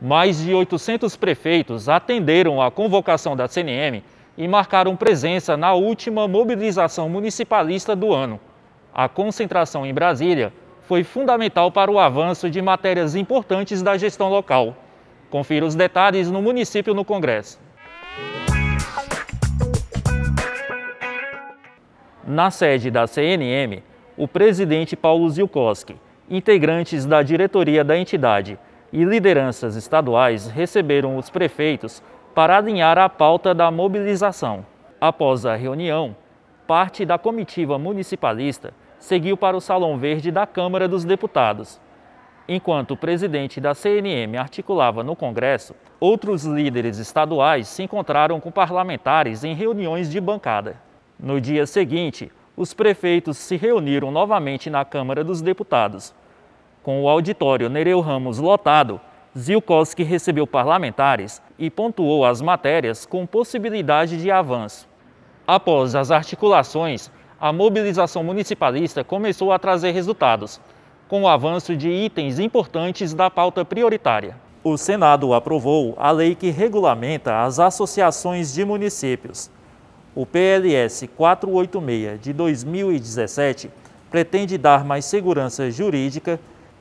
Mais de 800 prefeitos atenderam à convocação da CNM e marcaram presença na última mobilização municipalista do ano. A concentração em Brasília foi fundamental para o avanço de matérias importantes da gestão local. Confira os detalhes no município no Congresso. Na sede da CNM, o presidente Paulo Zilkowski, integrantes da diretoria da entidade e lideranças estaduais receberam os prefeitos para alinhar a pauta da mobilização. Após a reunião, parte da comitiva municipalista seguiu para o Salão Verde da Câmara dos Deputados. Enquanto o presidente da CNM articulava no Congresso, outros líderes estaduais se encontraram com parlamentares em reuniões de bancada. No dia seguinte, os prefeitos se reuniram novamente na Câmara dos Deputados com o auditório Nereu Ramos lotado, Zilkowski recebeu parlamentares e pontuou as matérias com possibilidade de avanço. Após as articulações, a mobilização municipalista começou a trazer resultados, com o avanço de itens importantes da pauta prioritária. O Senado aprovou a lei que regulamenta as associações de municípios. O PLS 486 de 2017 pretende dar mais segurança jurídica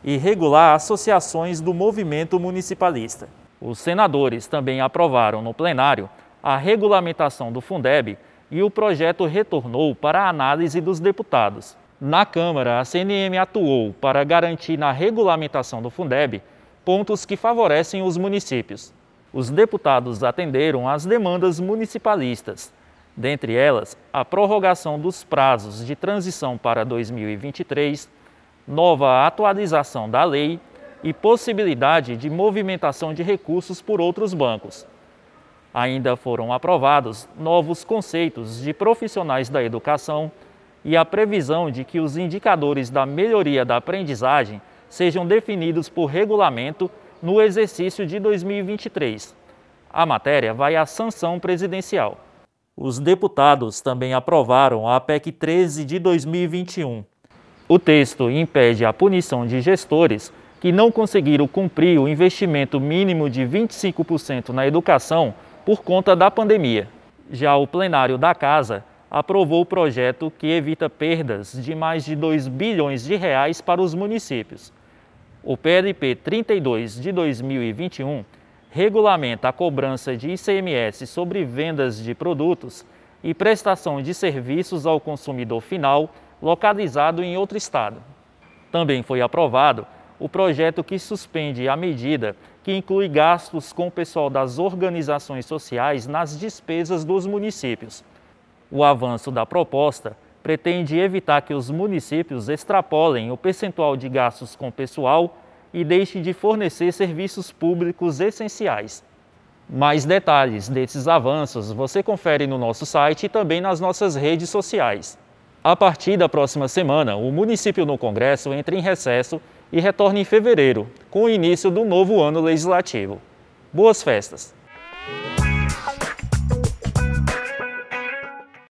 e regular associações do movimento municipalista. Os senadores também aprovaram no plenário a regulamentação do Fundeb e o projeto retornou para a análise dos deputados. Na Câmara, a CNM atuou para garantir na regulamentação do Fundeb pontos que favorecem os municípios. Os deputados atenderam às demandas municipalistas, dentre elas a prorrogação dos prazos de transição para 2023 nova atualização da lei e possibilidade de movimentação de recursos por outros bancos. Ainda foram aprovados novos conceitos de profissionais da educação e a previsão de que os indicadores da melhoria da aprendizagem sejam definidos por regulamento no exercício de 2023. A matéria vai à sanção presidencial. Os deputados também aprovaram a PEC 13 de 2021, o texto impede a punição de gestores que não conseguiram cumprir o investimento mínimo de 25% na educação por conta da pandemia. Já o plenário da Casa aprovou o projeto que evita perdas de mais de 2 bilhões de reais para os municípios. O PLP 32 de 2021 regulamenta a cobrança de ICMS sobre vendas de produtos e prestação de serviços ao consumidor final localizado em outro estado. Também foi aprovado o projeto que suspende a medida que inclui gastos com o pessoal das organizações sociais nas despesas dos municípios. O avanço da proposta pretende evitar que os municípios extrapolem o percentual de gastos com pessoal e deixem de fornecer serviços públicos essenciais. Mais detalhes desses avanços você confere no nosso site e também nas nossas redes sociais. A partir da próxima semana, o município no Congresso entra em recesso e retorna em fevereiro, com o início do novo ano legislativo. Boas festas!